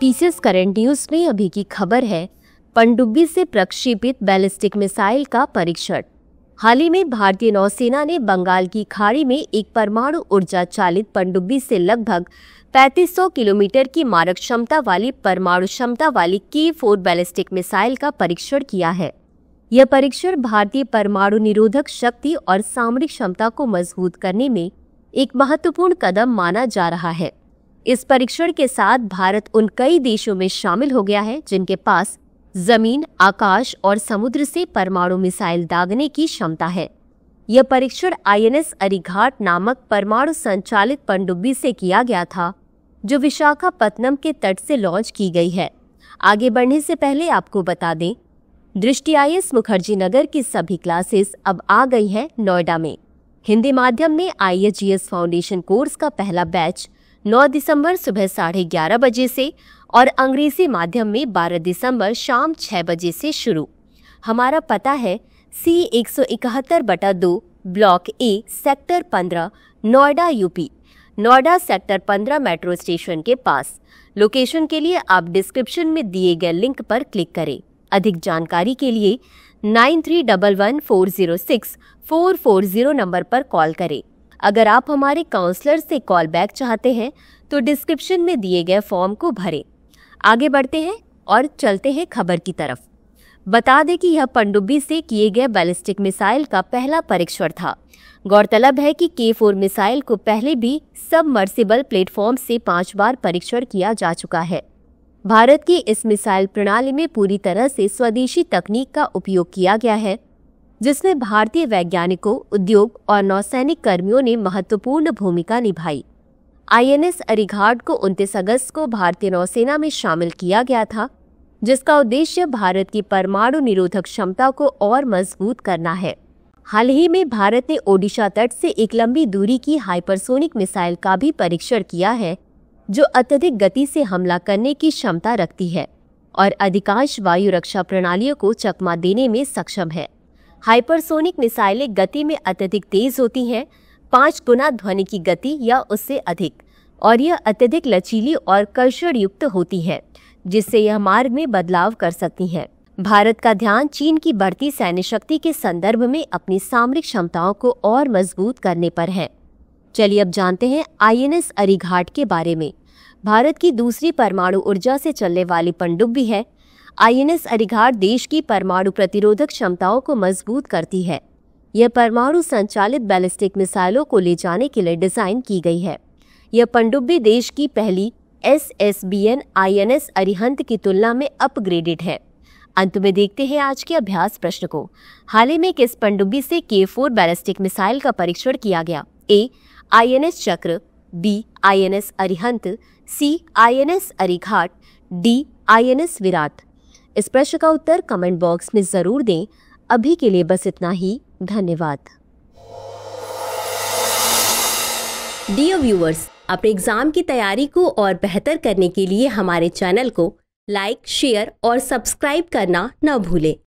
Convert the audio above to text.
PCS current news में अभी की खबर है पनडुब्बी से प्रक्षेपित बैलिस्टिक मिसाइल का परीक्षण हाल ही में भारतीय नौसेना ने बंगाल की खाड़ी में एक परमाणु ऊर्जा चालित पनडुब्बी से लगभग 3500 किलोमीटर की मारक क्षमता वाली परमाणु क्षमता वाली के फोर बैलिस्टिक मिसाइल का परीक्षण किया है यह परीक्षण भारतीय परमाणु निरोधक शक्ति और सामरिक क्षमता को मजबूत करने में एक महत्वपूर्ण कदम माना जा रहा है इस परीक्षण के साथ भारत उन कई देशों में शामिल हो गया है जिनके पास जमीन आकाश और समुद्र से परमाणु मिसाइल दागने की क्षमता है यह परीक्षण आईएनएस अरिघाट नामक परमाणु संचालित पनडुब्बी से किया गया था जो विशाखापत्तनम के तट से लॉन्च की गई है आगे बढ़ने से पहले आपको बता दें दृष्टि आई मुखर्जी नगर की सभी क्लासेस अब आ गई हैं नोएडा में हिंदी माध्यम में आई फाउंडेशन कोर्स का पहला बैच 9 दिसंबर सुबह साढ़े ग्यारह बजे से और अंग्रेजी माध्यम में 12 दिसंबर शाम 6 बजे से शुरू हमारा पता है सी एक सौ इकहत्तर बटा दो block A sector 15 Noida UP Noida sector 15 metro station के पास लोकेशन के लिए आप डिस्क्रिप्शन में दिए गए लिंक पर क्लिक करें अधिक जानकारी के लिए nine three double one four zero six four four zero नंबर पर कॉल करें अगर आप हमारे काउंसलर से कॉल बैक चाहते हैं तो डिस्क्रिप्शन में दिए गए फॉर्म को भरें आगे बढ़ते हैं और चलते हैं खबर की तरफ बता दें कि यह पनडुब्बी से किए गए बैलिस्टिक मिसाइल का पहला परीक्षण था गौरतलब है कि के फोर मिसाइल को पहले भी सब मर्सिबल प्लेटफॉर्म से पांच बार परीक्षण किया जा चुका है भारत की इस मिसाइल प्रणाली में पूरी तरह से स्वदेशी तकनीक का उपयोग किया गया है जिसमें भारतीय वैज्ञानिकों उद्योग और नौसैनिक कर्मियों ने महत्वपूर्ण भूमिका निभाई आईएनएस अरिघाट को 29 अगस्त को भारतीय नौसेना में शामिल किया गया था जिसका उद्देश्य भारत की परमाणु निरोधक क्षमता को और मजबूत करना है हाल ही में भारत ने ओडिशा तट से एक लंबी दूरी की हाइपरसोनिक मिसाइल का भी परीक्षण किया है जो अत्यधिक गति से हमला करने की क्षमता रखती है और अधिकांश वायु रक्षा प्रणालियों को चकमा देने में सक्षम है हाइपरसोनिक मिसाइलें गति में अत्यधिक तेज होती हैं पाँच गुना ध्वनि की गति या उससे अधिक और यह अत्यधिक लचीली और कर्षण युक्त होती है जिससे यह मार्ग में बदलाव कर सकती हैं भारत का ध्यान चीन की बढ़ती सैन्य शक्ति के संदर्भ में अपनी सामरिक क्षमताओं को और मजबूत करने पर है चलिए अब जानते हैं आईएनएस अरिघाट के बारे में भारत की दूसरी परमाणु ऊर्जा से चलने वाली पनडुब्बी है आईएनएस अरिघाट देश की परमाणु प्रतिरोधक क्षमताओं को मजबूत करती है यह परमाणु संचालित बैलिस्टिक मिसाइलों को ले जाने के लिए डिजाइन की गई है यह पनडुब्बी देश की पहली S S B N I N S Arihant की तुलना में अपग्रेडेड है अंत में देखते हैं आज के अभ्यास प्रश्न को हाल ही में किस पनडुब्बी से के फोर बैलिस्टिक मिसाइल का परीक्षण किया गया A I N S Chakra B I N S Arihant C I N S Arighat D I N S Viraat इस प्रश्न का उत्तर कमेंट बॉक्स में ज़रूर दें अभी के लिए बस इतना ही धन्यवाद डियर व्यूअर्स अपने एग्ज़ाम की तैयारी को और बेहतर करने के लिए हमारे चैनल को लाइक शेयर और सब्सक्राइब करना न भूलें